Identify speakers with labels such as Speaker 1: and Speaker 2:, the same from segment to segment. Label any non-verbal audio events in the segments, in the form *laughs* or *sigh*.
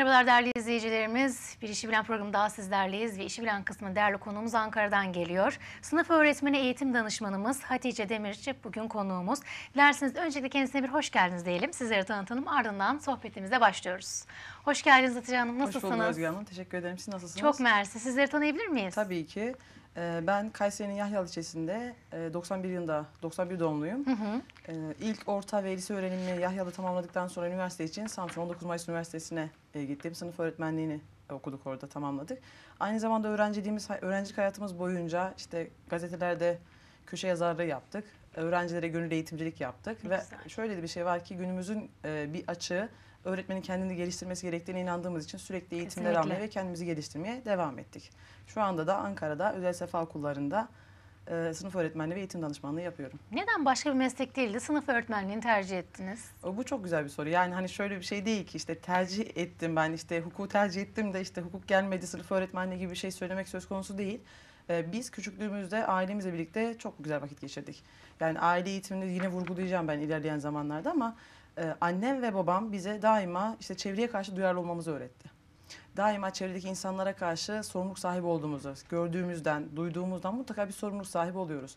Speaker 1: Merhabalar değerli izleyicilerimiz. Bir İşi Bilen programı daha sizlerleyiz ve İşi Bilen kısmı değerli konuğumuz Ankara'dan geliyor. Sınıf öğretmeni eğitim danışmanımız Hatice Demirci bugün konuğumuz. Dilerseniz öncelikle kendisine bir hoş geldiniz diyelim. Sizlere tanıtalım ardından sohbetimize başlıyoruz. Hoş geldiniz Hatice Hanım. Nasılsınız? Hoş bulduk Özge Hanım.
Speaker 2: Teşekkür ederim. Siz nasılsınız? Çok mersi. Sizleri tanıyabilir miyiz? Tabii ki. Ee, ben Kayseri'nin Yahyalı ilçesinde 91 e, yılında, 91 doğumluyum. Hı hı. Ee, ilk orta ve lise öğrenimi Yahyalı tamamladıktan sonra üniversite için Samsun 19 Mayıs Üniversitesi'ne e, gittim. Sınıf öğretmenliğini okuduk orada tamamladık. Aynı zamanda öğrenciliğimiz, öğrencilik hayatımız boyunca işte gazetelerde köşe yazarlığı yaptık. Öğrencilere gönüllü eğitimcilik yaptık. Ne ve güzel. şöyle bir şey var ki günümüzün e, bir açığı öğretmenin kendini geliştirmesi gerektiğine inandığımız için sürekli eğitimler Kesinlikle. almaya ve kendimizi geliştirmeye devam ettik. Şu anda da Ankara'da özel sefa okullarında e, sınıf öğretmenliği ve eğitim danışmanlığı yapıyorum.
Speaker 1: Neden başka bir meslek değil de sınıf öğretmenliğini tercih ettiniz?
Speaker 2: E, Bu çok güzel bir soru. Yani hani şöyle bir şey değil ki işte tercih ettim ben işte hukuku tercih ettim de işte hukuk gelmedi sınıf öğretmenliği gibi bir şey söylemek söz konusu değil. E, biz küçüklüğümüzde ailemizle birlikte çok güzel vakit geçirdik. Yani aile eğitimini yine vurgulayacağım ben ilerleyen zamanlarda ama e, annem ve babam bize daima işte çevreye karşı duyarlı olmamızı öğretti. Daima çevredeki insanlara karşı sorumluluk sahibi olduğumuzu, gördüğümüzden, duyduğumuzdan mutlaka bir sorumluluk sahibi oluyoruz.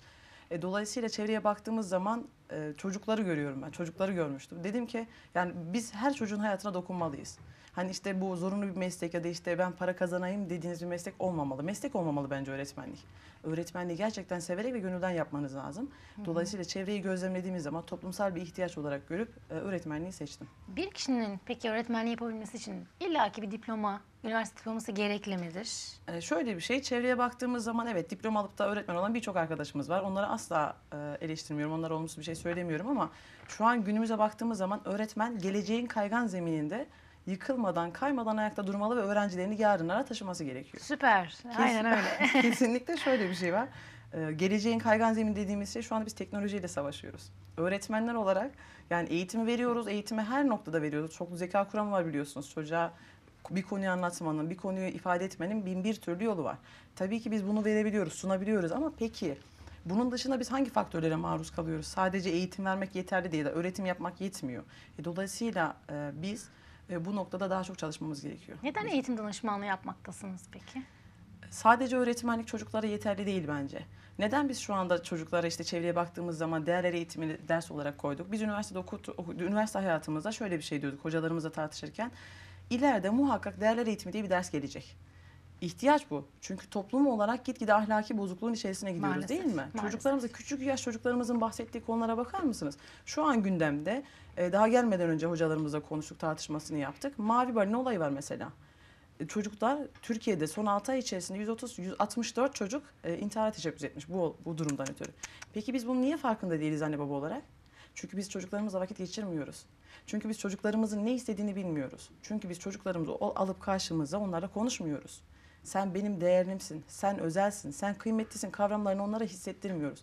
Speaker 2: E, dolayısıyla çevreye baktığımız zaman e, çocukları görüyorum ben, çocukları görmüştüm. Dedim ki yani biz her çocuğun hayatına dokunmalıyız. Hani işte bu zorunlu bir meslek ya da işte ben para kazanayım dediğiniz bir meslek olmamalı. Meslek olmamalı bence öğretmenlik. Öğretmenliği gerçekten severek ve gönülden yapmanız lazım. Dolayısıyla çevreyi gözlemlediğimiz zaman toplumsal bir ihtiyaç olarak görüp e, öğretmenliği seçtim.
Speaker 1: Bir kişinin peki öğretmenliği yapabilmesi için illaki bir diploma, üniversite diploması gerekli midir?
Speaker 2: E, şöyle bir şey, çevreye baktığımız zaman evet diploma alıp da öğretmen olan birçok arkadaşımız var. Onları asla e, eleştirmiyorum, onlara olumsuz bir şey söylemiyorum ama şu an günümüze baktığımız zaman öğretmen geleceğin kaygan zemininde yıkılmadan, kaymadan ayakta durmalı ve öğrencilerini yarınlara taşıması gerekiyor. Süper. Kesin, Aynen öyle. *laughs* kesinlikle şöyle bir şey var. Ee, geleceğin kaygan zemin dediğimiz şey şu anda biz teknolojiyle savaşıyoruz. Öğretmenler olarak yani eğitimi veriyoruz, eğitimi her noktada veriyoruz. Çok zeka kuramı var biliyorsunuz. Çocuğa bir konuyu anlatmanın, bir konuyu ifade etmenin bin bir türlü yolu var. Tabii ki biz bunu verebiliyoruz, sunabiliyoruz ama peki bunun dışında biz hangi faktörlere maruz kalıyoruz? Sadece eğitim vermek yeterli değil, öğretim yapmak yetmiyor. E, dolayısıyla e, biz e, bu noktada daha çok çalışmamız gerekiyor. Neden
Speaker 1: eğitim danışmanlığı yapmaktasınız peki?
Speaker 2: Sadece öğretmenlik çocuklara yeterli değil bence. Neden biz şu anda çocuklara işte çevreye baktığımız zaman değerler eğitimi ders olarak koyduk? Biz üniversitede okut, üniversite hayatımızda şöyle bir şey diyorduk hocalarımızla tartışırken. ileride muhakkak değerler eğitimi diye bir ders gelecek ihtiyaç bu. Çünkü toplum olarak gitgide ahlaki bozukluğun içerisine gidiyoruz maalesef, değil mi? Maalesef. Çocuklarımıza küçük yaş çocuklarımızın bahsettiği konulara bakar mısınız? Şu an gündemde e, daha gelmeden önce hocalarımızla konuştuk tartışmasını yaptık. Mavi balina olayı var mesela e, çocuklar Türkiye'de son 6 ay içerisinde 130 164 çocuk e, intihara teşebbüs etmiş bu bu durumdan ötürü. Peki biz bunun niye farkında değiliz anne baba olarak? Çünkü biz çocuklarımızla vakit geçirmiyoruz. Çünkü biz çocuklarımızın ne istediğini bilmiyoruz. Çünkü biz çocuklarımızı alıp karşımıza onlarla konuşmuyoruz. Sen benim değerlimsin. sen özelsin, sen kıymetlisin kavramlarını onlara hissettirmiyoruz.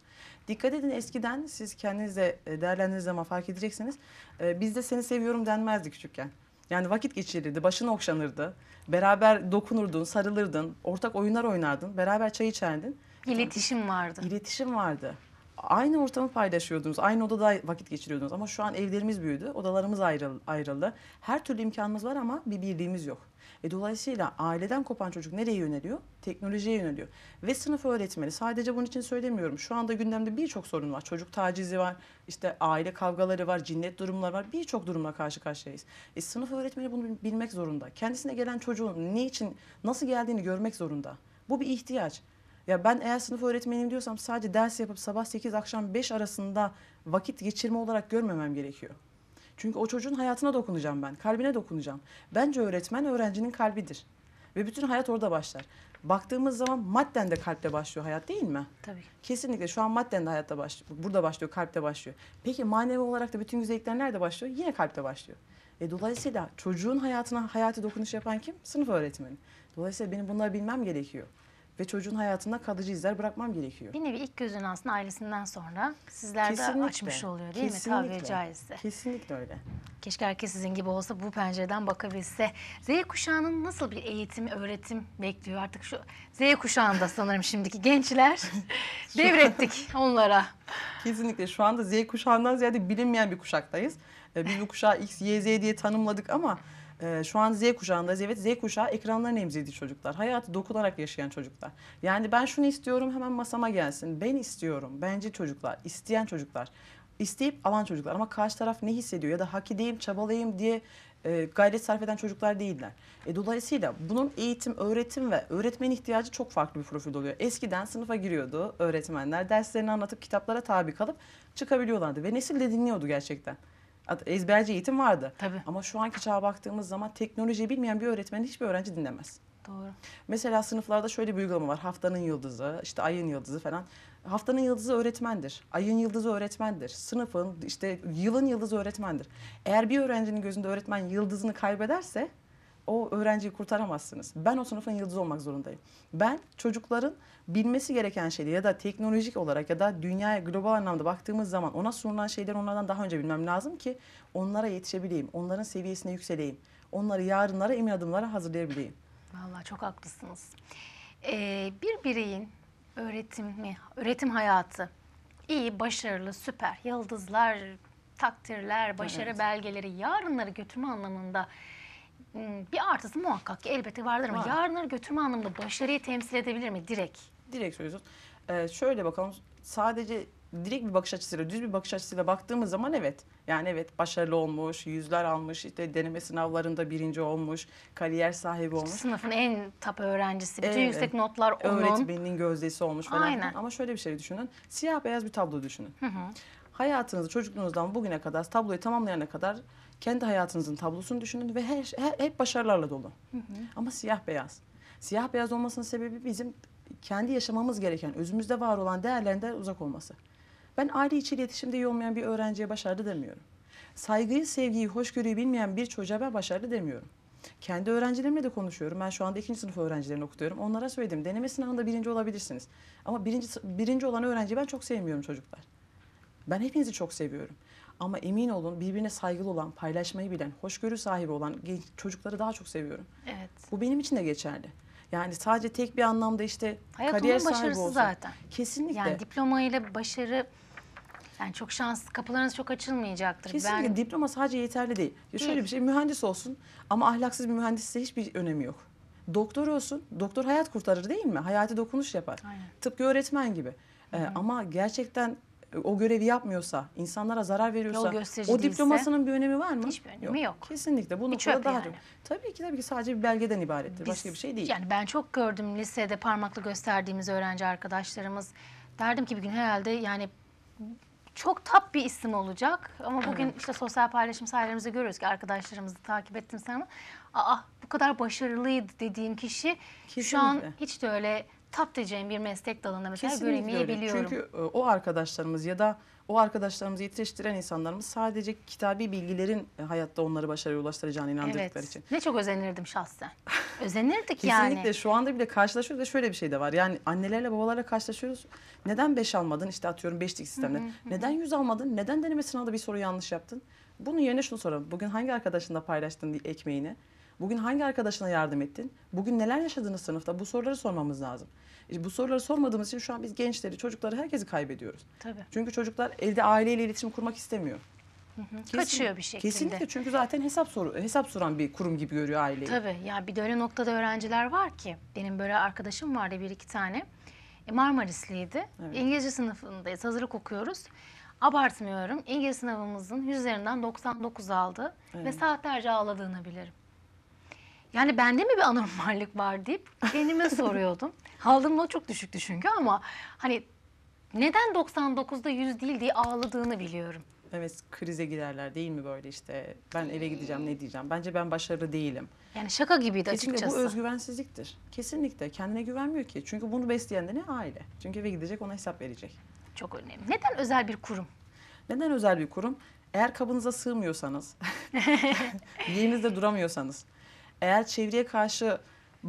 Speaker 2: Dikkat edin eskiden siz kendinize e, değerlendirdiğiniz zaman fark edeceksiniz. E, biz de seni seviyorum denmezdi küçükken. Yani vakit geçirirdi, başını okşanırdı. Beraber dokunurdun, sarılırdın, ortak oyunlar oynardın, beraber çay içerdin. İletişim vardı. İletişim vardı aynı ortamı paylaşıyordunuz. Aynı odada vakit geçiriyordunuz. Ama şu an evlerimiz büyüdü. Odalarımız ayrıl ayrıldı. Her türlü imkanımız var ama bir birliğimiz yok. E dolayısıyla aileden kopan çocuk nereye yöneliyor? Teknolojiye yöneliyor. Ve sınıf öğretmeni. Sadece bunun için söylemiyorum. Şu anda gündemde birçok sorun var. Çocuk tacizi var. işte aile kavgaları var. Cinnet durumları var. Birçok durumla karşı karşıyayız. E sınıf öğretmeni bunu bilmek zorunda. Kendisine gelen çocuğun ne için, nasıl geldiğini görmek zorunda. Bu bir ihtiyaç. Ya ben eğer sınıf öğretmeniyim diyorsam sadece ders yapıp sabah 8 akşam 5 arasında vakit geçirme olarak görmemem gerekiyor. Çünkü o çocuğun hayatına dokunacağım ben, kalbine dokunacağım. Bence öğretmen öğrencinin kalbidir. Ve bütün hayat orada başlar. Baktığımız zaman madden de kalpte başlıyor hayat değil mi? Tabii. Kesinlikle şu an madden de hayatta başlıyor. Burada başlıyor, kalpte başlıyor. Peki manevi olarak da bütün güzellikler nerede başlıyor? Yine kalpte başlıyor. E, dolayısıyla çocuğun hayatına hayatı dokunuş yapan kim? Sınıf öğretmeni. Dolayısıyla benim bunları bilmem gerekiyor ve çocuğun hayatında kalıcı izler bırakmam gerekiyor. Bir
Speaker 1: nevi ilk gözün aslında ailesinden sonra sizler kesinlikle, de açmış oluyor değil mi tabiri caizse?
Speaker 2: Kesinlikle öyle.
Speaker 1: Keşke herkes sizin gibi olsa bu pencereden bakabilse. Z kuşağının nasıl bir eğitim, öğretim bekliyor artık şu Z kuşağında
Speaker 2: sanırım şimdiki gençler *laughs*
Speaker 1: *laughs* devrettik
Speaker 2: onlara. Kesinlikle şu anda Z kuşağından ziyade bilinmeyen bir kuşaktayız. Ee, biz bu kuşağı X, Y, Z diye tanımladık ama e, şu an Z kuşağındayız. Evet Z kuşağı ekranların emzirdiği çocuklar. Hayatı dokunarak yaşayan çocuklar. Yani ben şunu istiyorum hemen masama gelsin. Ben istiyorum. Bence çocuklar. isteyen çocuklar. isteyip alan çocuklar. Ama karşı taraf ne hissediyor ya da hak edeyim, çabalayayım diye e, gayret sarf eden çocuklar değiller. E, dolayısıyla bunun eğitim, öğretim ve öğretmen ihtiyacı çok farklı bir profil oluyor. Eskiden sınıfa giriyordu öğretmenler, derslerini anlatıp kitaplara tabi kalıp çıkabiliyorlardı ve nesil de dinliyordu gerçekten ezberci eğitim vardı. Tabii. Ama şu anki çağa baktığımız zaman teknolojiyi bilmeyen bir öğretmen hiçbir öğrenci dinlemez. Doğru. Mesela sınıflarda şöyle bir uygulama var. Haftanın yıldızı, işte ayın yıldızı falan. Haftanın yıldızı öğretmendir. Ayın yıldızı öğretmendir. Sınıfın, işte yılın yıldızı öğretmendir. Eğer bir öğrencinin gözünde öğretmen yıldızını kaybederse o öğrenciyi kurtaramazsınız. Ben o sınıfın yıldızı olmak zorundayım. Ben çocukların bilmesi gereken şeyleri ya da teknolojik olarak ya da dünyaya global anlamda baktığımız zaman ona sunulan şeyleri onlardan daha önce bilmem lazım ki onlara yetişebileyim, onların seviyesine yükseleyim, onları yarınlara emin adımlara hazırlayabileyim.
Speaker 1: Vallahi çok haklısınız. Ee, bir bireyin öğretimi, öğretim hayatı iyi, başarılı, süper, yıldızlar, takdirler, başarı evet. belgeleri yarınları götürme anlamında Hmm, bir artısı muhakkak ki elbette vardır ama Var. yarınları götürme anlamında başarıyı temsil edebilir mi
Speaker 2: direkt? Direkt söylüyorsun. Ee, şöyle bakalım sadece direkt bir bakış açısıyla, düz bir bakış açısıyla baktığımız zaman evet. Yani evet başarılı olmuş, yüzler almış, işte deneme sınavlarında birinci olmuş, kariyer sahibi olmuş. Sınıfın
Speaker 1: en top öğrencisi, bütün Evet. yüksek notlar onun. Öğretmeninin
Speaker 2: gözdesi olmuş falan. Aynen. Ama şöyle bir şey düşünün. Siyah beyaz bir tablo düşünün. Hı hı. Hayatınızı çocukluğunuzdan bugüne kadar tabloyu tamamlayana kadar kendi hayatınızın tablosunu düşünün ve her, şey, her hep başarılarla dolu. Hı hı. Ama siyah beyaz. Siyah beyaz olmasının sebebi bizim kendi yaşamamız gereken, özümüzde var olan değerlerden uzak olması. Ben aile içi iletişimde iyi olmayan bir öğrenciye başarılı demiyorum. Saygıyı, sevgiyi, hoşgörüyü bilmeyen bir çocuğa ben başarılı demiyorum. Kendi öğrencilerimle de konuşuyorum. Ben şu anda ikinci sınıf öğrencilerini okutuyorum. Onlara söyledim. Deneme sınavında birinci olabilirsiniz. Ama birinci, birinci olan öğrenciyi ben çok sevmiyorum çocuklar. Ben hepinizi çok seviyorum. Ama emin olun birbirine saygılı olan, paylaşmayı bilen, hoşgörü sahibi olan genç çocukları daha çok seviyorum. Evet. Bu benim için de geçerli. Yani sadece tek bir anlamda işte Hayat kariyer onun sahibi başarısı zaten. Kesinlikle. Yani
Speaker 1: diploma ile başarı yani çok şans kapılarınız çok açılmayacaktır. Kesinlikle ben...
Speaker 2: diploma sadece yeterli değil. Ya şöyle değil. bir şey mühendis olsun ama ahlaksız bir mühendisse hiçbir önemi yok. Doktor olsun, doktor hayat kurtarır değil mi? Hayati dokunuş yapar. Aynen. Tıpkı öğretmen gibi. Ee, ama gerçekten o görevi yapmıyorsa, insanlara zarar veriyorsa o diplomasının bir önemi var mı? Hiçbir önemi yok. yok. Kesinlikle. Bu bir noktada daha yani. Yok. Tabii ki tabii ki sadece bir belgeden ibarettir. Biz, Başka bir şey değil. Yani ben çok gördüm lisede parmakla gösterdiğimiz
Speaker 1: öğrenci arkadaşlarımız. Derdim ki bir gün herhalde yani çok tap bir isim olacak. Ama bugün evet. işte sosyal paylaşım sayelerimizde görüyoruz ki arkadaşlarımızı takip ettim sana. Aa bu kadar başarılıydı dediğim kişi Kesinlikle. şu an hiç de öyle tap diyeceğim bir meslek dalında mesela Kesinlikle göremeyebiliyorum. Öyle. Çünkü
Speaker 2: e, o arkadaşlarımız ya da o arkadaşlarımızı yetiştiren insanlarımız sadece kitabi bilgilerin e, hayatta onları başarıya ulaştıracağına inandıkları evet. için.
Speaker 1: Ne çok özenirdim şahsen. *laughs* Özenirdik Kesinlikle. yani. Kesinlikle
Speaker 2: şu anda bile karşılaşıyoruz ve şöyle bir şey de var. Yani annelerle babalarla karşılaşıyoruz. Neden beş almadın işte atıyorum beşlik sistemde. Neden yüz almadın? Neden deneme sınavda bir soru yanlış yaptın? Bunun yerine şunu soralım. Bugün hangi arkadaşınla paylaştın ekmeğini? Bugün hangi arkadaşına yardım ettin? Bugün neler yaşadınız sınıfta? Bu soruları sormamız lazım. E, bu soruları sormadığımız için şu an biz gençleri, çocukları, herkesi kaybediyoruz. Tabii. Çünkü çocuklar elde aileyle iletişim kurmak istemiyor.
Speaker 1: Hı hı. Kesin, Kaçıyor bir şekilde. Kesinlikle
Speaker 2: çünkü zaten hesap soru, hesap soran bir kurum gibi görüyor aileyi. Tabii
Speaker 1: ya bir de öyle noktada öğrenciler var ki benim böyle arkadaşım vardı bir iki tane e, Marmarisliydi. Evet. İngilizce sınıfındayız hazırlık okuyoruz. Abartmıyorum İngilizce sınavımızın yüzlerinden 99 aldı evet. ve saatlerce ağladığını bilirim. Yani bende mi bir anormallik var deyip kendime *laughs* soruyordum. Aldığımda çok düşüktü çünkü ama hani neden 99'da 100 değil diye ağladığını biliyorum.
Speaker 2: Evet krize girerler değil mi böyle işte ben eve gideceğim ne diyeceğim. Bence ben başarılı değilim. Yani şaka gibiydi Kesinlikle açıkçası. bu özgüvensizliktir. Kesinlikle kendine güvenmiyor ki. Çünkü bunu besleyen de ne? Aile. Çünkü eve gidecek ona hesap verecek. Çok önemli. Neden özel bir kurum? Neden özel bir kurum? Eğer kabınıza sığmıyorsanız, *laughs* *laughs* yerinizde duramıyorsanız, eğer çevreye karşı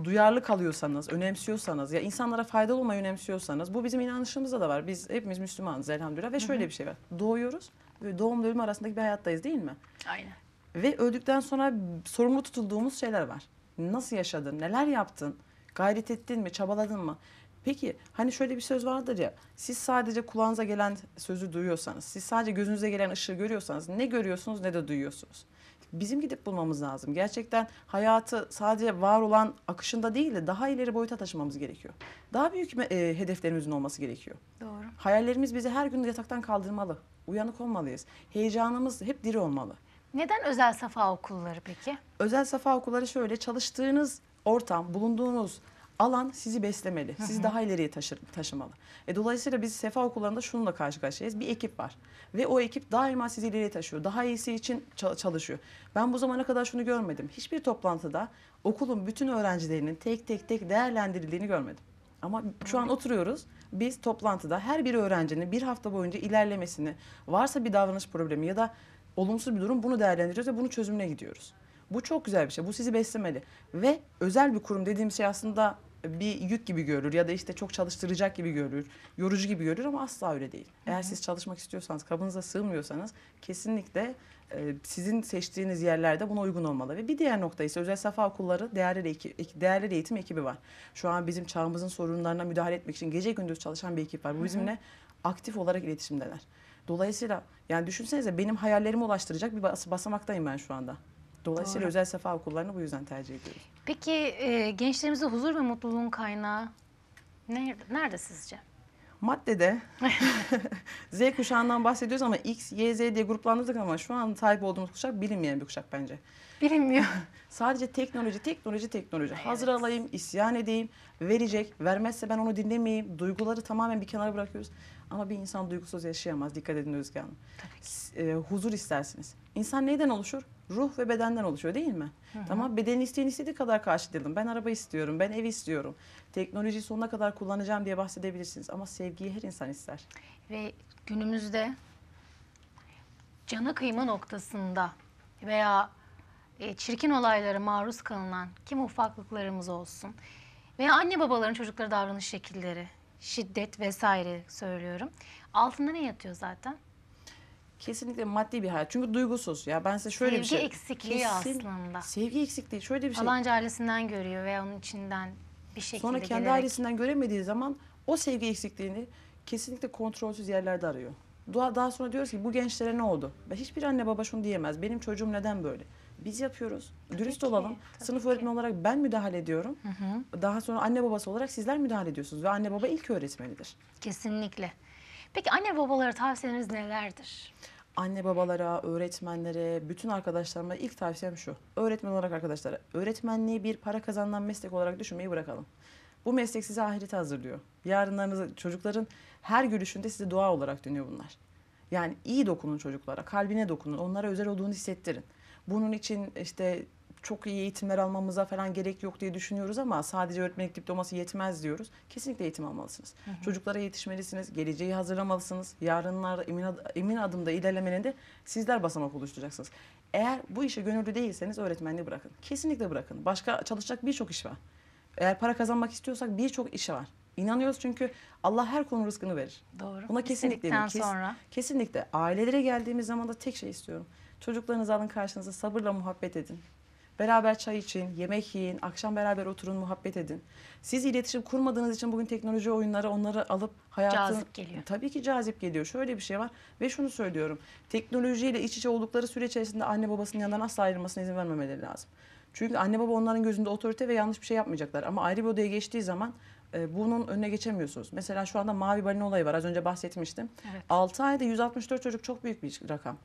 Speaker 2: duyarlı kalıyorsanız, önemsiyorsanız ya insanlara faydalı olmayı önemsiyorsanız bu bizim inanışımızda da var. Biz hepimiz Müslümanız elhamdülillah ve şöyle bir şey var. Doğuyoruz ve doğumla ölüm arasındaki bir hayattayız değil mi? Aynen. Ve öldükten sonra sorumlu tutulduğumuz şeyler var. Nasıl yaşadın? Neler yaptın? Gayret ettin mi? Çabaladın mı? Peki hani şöyle bir söz vardır ya siz sadece kulağınıza gelen sözü duyuyorsanız siz sadece gözünüze gelen ışığı görüyorsanız ne görüyorsunuz ne de duyuyorsunuz bizim gidip bulmamız lazım. Gerçekten hayatı sadece var olan akışında değil de daha ileri boyuta taşımamız gerekiyor. Daha büyük e, hedeflerimizin olması gerekiyor. Doğru. Hayallerimiz bizi her gün yataktan kaldırmalı. Uyanık olmalıyız. Heyecanımız hep diri olmalı.
Speaker 1: Neden özel safa okulları peki?
Speaker 2: Özel safa okulları şöyle çalıştığınız ortam, bulunduğunuz alan sizi beslemeli. Sizi daha ileriye taşır, taşımalı. E, dolayısıyla biz Sefa okullarında şununla karşı karşıyayız. Bir ekip var ve o ekip daima sizi ileriye taşıyor. Daha iyisi için çalışıyor. Ben bu zamana kadar şunu görmedim. Hiçbir toplantıda okulun bütün öğrencilerinin tek tek tek değerlendirildiğini görmedim. Ama şu an oturuyoruz. Biz toplantıda her bir öğrencinin bir hafta boyunca ilerlemesini, varsa bir davranış problemi ya da olumsuz bir durum bunu değerlendiriyoruz ve bunu çözümüne gidiyoruz. Bu çok güzel bir şey. Bu sizi beslemeli. Ve özel bir kurum dediğim şey aslında bir yük gibi görür ya da işte çok çalıştıracak gibi görür, yorucu gibi görür ama asla öyle değil. Eğer siz çalışmak istiyorsanız, kabınıza sığmıyorsanız kesinlikle e, sizin seçtiğiniz yerlerde buna uygun olmalı. Ve bir diğer nokta ise özel safa okulları değerli, eki, değerli eğitim ekibi var. Şu an bizim çağımızın sorunlarına müdahale etmek için gece gündüz çalışan bir ekip var. Bu bizimle aktif olarak iletişimdeler. Dolayısıyla yani düşünsenize benim hayallerimi ulaştıracak bir bas basamaktayım ben şu anda. Dolayısıyla Doğru. özel sefa okullarını bu yüzden tercih ediyoruz.
Speaker 1: Peki e, gençlerimize huzur ve mutluluğun kaynağı nerede,
Speaker 2: nerede sizce? Maddede *laughs* *laughs* Z kuşağından bahsediyoruz ama X, Y, Z diye gruplandırdık ama şu an sahip olduğumuz kuşak bilinmeyen bir kuşak bence. Bilinmiyor. *laughs* Sadece teknoloji, teknoloji, teknoloji. Evet. Hazır alayım, isyan edeyim, verecek, vermezse ben onu dinlemeyeyim. Duyguları tamamen bir kenara bırakıyoruz. Ama bir insan duygusuz yaşayamaz. Dikkat edin Özge Hanım. Tabii ki. E, huzur istersiniz. İnsan neyden oluşur? ruh ve bedenden oluşuyor değil mi? Hı hı. Tamam bedenin isteğini istediği kadar karşılayalım. Ben araba istiyorum, ben ev istiyorum. Teknolojiyi sonuna kadar kullanacağım diye bahsedebilirsiniz. Ama sevgiyi her insan ister. Ve günümüzde
Speaker 1: cana kıyma noktasında veya e, çirkin olaylara maruz kalınan kim ufaklıklarımız olsun veya anne babaların çocuklara davranış şekilleri, şiddet vesaire söylüyorum. Altında ne yatıyor zaten?
Speaker 2: kesinlikle maddi bir hayat. Çünkü duygusuz. Ya ben size şöyle sevgi bir şey... Sevgi eksikliği Kesin, aslında. Sevgi eksikliği. Şöyle bir şey. Falanca
Speaker 1: ailesinden görüyor veya onun içinden bir şekilde Sonra kendi gelerek... ailesinden
Speaker 2: göremediği zaman o sevgi eksikliğini kesinlikle kontrolsüz yerlerde arıyor. Daha, daha sonra diyoruz ki bu gençlere ne oldu? Ben hiçbir anne baba şunu diyemez. Benim çocuğum neden böyle? Biz yapıyoruz. Tabii Dürüst ki, olalım. Sınıf ki. öğretmeni olarak ben müdahale ediyorum. Hı hı. Daha sonra anne babası olarak sizler müdahale ediyorsunuz ve anne baba ilk öğretmenidir. Kesinlikle. Peki anne babalara tavsiyeleriniz
Speaker 1: nelerdir?
Speaker 2: anne babalara, öğretmenlere, bütün arkadaşlarıma ilk tavsiyem şu. Öğretmen olarak arkadaşlara, öğretmenliği bir para kazanılan meslek olarak düşünmeyi bırakalım. Bu meslek sizi ahirete hazırlıyor. Yarınlarınızı, çocukların her gülüşünde size dua olarak dönüyor bunlar. Yani iyi dokunun çocuklara, kalbine dokunun, onlara özel olduğunu hissettirin. Bunun için işte çok iyi eğitimler almamıza falan gerek yok diye düşünüyoruz ama sadece öğretmenlik diploması yetmez diyoruz. Kesinlikle eğitim almalısınız. Hı hı. Çocuklara yetişmelisiniz, geleceği hazırlamalısınız. Yarınlarda emin, ad emin adımda ilerlemenin de sizler basamak oluşturacaksınız. Eğer bu işe gönüllü değilseniz öğretmenliği bırakın. Kesinlikle bırakın. Başka çalışacak birçok iş var. Eğer para kazanmak istiyorsak birçok işe var. İnanıyoruz çünkü Allah her konu rızkını verir. Doğru. Buna kesinlikle kes, sonra. Kesinlikle. Ailelere geldiğimiz zaman da tek şey istiyorum. Çocuklarınızı alın karşınıza sabırla muhabbet edin. Beraber çay için, yemek yiyin, akşam beraber oturun, muhabbet edin. Siz iletişim kurmadığınız için bugün teknoloji oyunları onları alıp hayatın... Cazip geliyor. Tabii ki cazip geliyor. Şöyle bir şey var ve şunu söylüyorum. Teknolojiyle iç içe oldukları süre içerisinde anne babasının yanından asla ayrılmasına izin vermemeleri lazım. Çünkü anne baba onların gözünde otorite ve yanlış bir şey yapmayacaklar. Ama ayrı bir odaya geçtiği zaman e, bunun önüne geçemiyorsunuz. Mesela şu anda mavi balina olayı var. Az önce bahsetmiştim. Evet. 6 ayda 164 çocuk çok büyük bir rakam.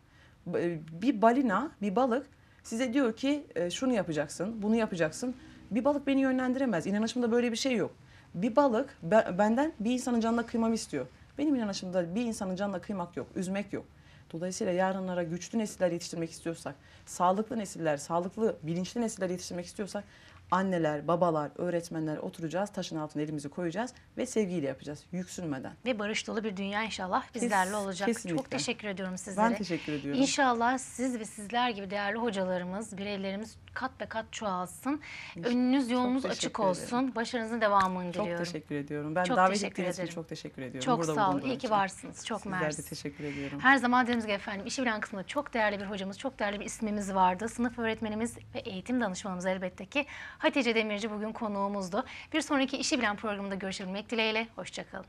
Speaker 2: E, bir balina, bir balık Size diyor ki e, şunu yapacaksın, bunu yapacaksın. Bir balık beni yönlendiremez. İnanışımda böyle bir şey yok. Bir balık benden bir insanın canına kıymamı istiyor. Benim inanışımda bir insanın canına kıymak yok, üzmek yok. Dolayısıyla yarınlara güçlü nesiller yetiştirmek istiyorsak, sağlıklı nesiller, sağlıklı, bilinçli nesiller yetiştirmek istiyorsak anneler, babalar, öğretmenler oturacağız, taşın altına elimizi koyacağız ve sevgiyle yapacağız, yüksünmeden.
Speaker 1: Ve barış dolu bir dünya inşallah bizlerle olacak. Kesinlikle. Çok teşekkür ediyorum sizlere. Ben teşekkür ediyorum. İnşallah siz ve sizler gibi değerli hocalarımız, bireylerimiz kat be kat çoğalsın. Önünüz yolunuz açık olsun. Ederim. Başarınızın devamını diliyorum. Çok teşekkür
Speaker 2: ediyorum. Ben çok davet ettiğiniz için çok teşekkür ediyorum. Çok Burada sağ olun. İyi ki
Speaker 1: varsınız. Çok Sizler mersi. de
Speaker 2: teşekkür ediyorum. Her
Speaker 1: zaman dediğimiz gibi efendim işi bilen kısmında çok değerli bir hocamız, çok değerli bir ismimiz vardı. Sınıf öğretmenimiz ve eğitim danışmanımız elbette ki Hatice Demirci bugün konuğumuzdu. Bir sonraki işi bilen programında görüşebilmek dileğiyle. Hoşçakalın.